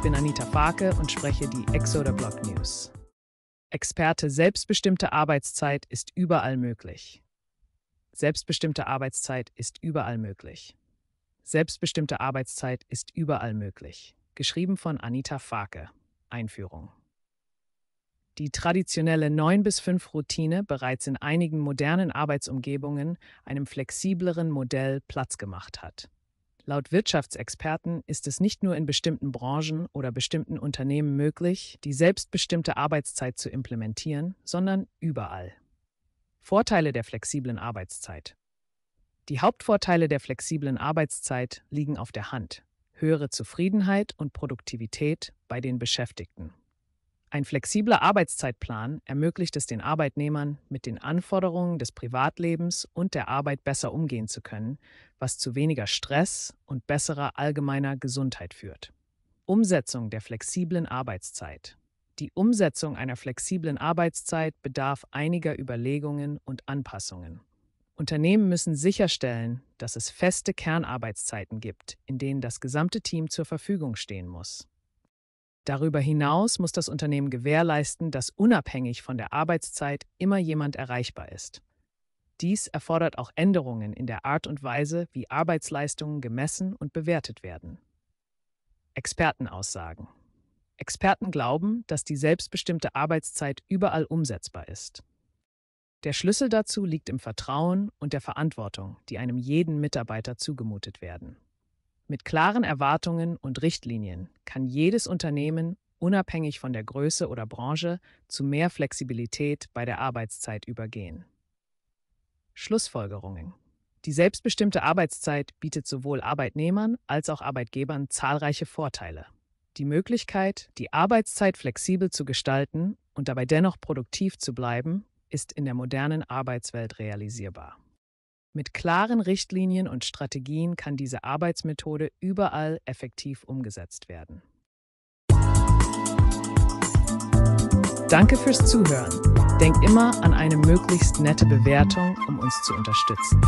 Ich bin Anita Farke und spreche die Exoder Blog News. Experte, selbstbestimmte Arbeitszeit ist überall möglich. Selbstbestimmte Arbeitszeit ist überall möglich. Selbstbestimmte Arbeitszeit ist überall möglich. Geschrieben von Anita Farke. Einführung. Die traditionelle 9 bis 5 Routine bereits in einigen modernen Arbeitsumgebungen einem flexibleren Modell Platz gemacht hat. Laut Wirtschaftsexperten ist es nicht nur in bestimmten Branchen oder bestimmten Unternehmen möglich, die selbstbestimmte Arbeitszeit zu implementieren, sondern überall. Vorteile der flexiblen Arbeitszeit. Die Hauptvorteile der flexiblen Arbeitszeit liegen auf der Hand. Höhere Zufriedenheit und Produktivität bei den Beschäftigten. Ein flexibler Arbeitszeitplan ermöglicht es den Arbeitnehmern, mit den Anforderungen des Privatlebens und der Arbeit besser umgehen zu können, was zu weniger Stress und besserer allgemeiner Gesundheit führt. Umsetzung der flexiblen Arbeitszeit. Die Umsetzung einer flexiblen Arbeitszeit bedarf einiger Überlegungen und Anpassungen. Unternehmen müssen sicherstellen, dass es feste Kernarbeitszeiten gibt, in denen das gesamte Team zur Verfügung stehen muss. Darüber hinaus muss das Unternehmen gewährleisten, dass unabhängig von der Arbeitszeit immer jemand erreichbar ist. Dies erfordert auch Änderungen in der Art und Weise, wie Arbeitsleistungen gemessen und bewertet werden. Expertenaussagen. Experten glauben, dass die selbstbestimmte Arbeitszeit überall umsetzbar ist. Der Schlüssel dazu liegt im Vertrauen und der Verantwortung, die einem jeden Mitarbeiter zugemutet werden. Mit klaren Erwartungen und Richtlinien kann jedes Unternehmen, unabhängig von der Größe oder Branche, zu mehr Flexibilität bei der Arbeitszeit übergehen. Schlussfolgerungen. Die selbstbestimmte Arbeitszeit bietet sowohl Arbeitnehmern als auch Arbeitgebern zahlreiche Vorteile. Die Möglichkeit, die Arbeitszeit flexibel zu gestalten und dabei dennoch produktiv zu bleiben, ist in der modernen Arbeitswelt realisierbar. Mit klaren Richtlinien und Strategien kann diese Arbeitsmethode überall effektiv umgesetzt werden. Danke fürs Zuhören. Denk immer an eine möglichst nette Bewertung, um uns zu unterstützen.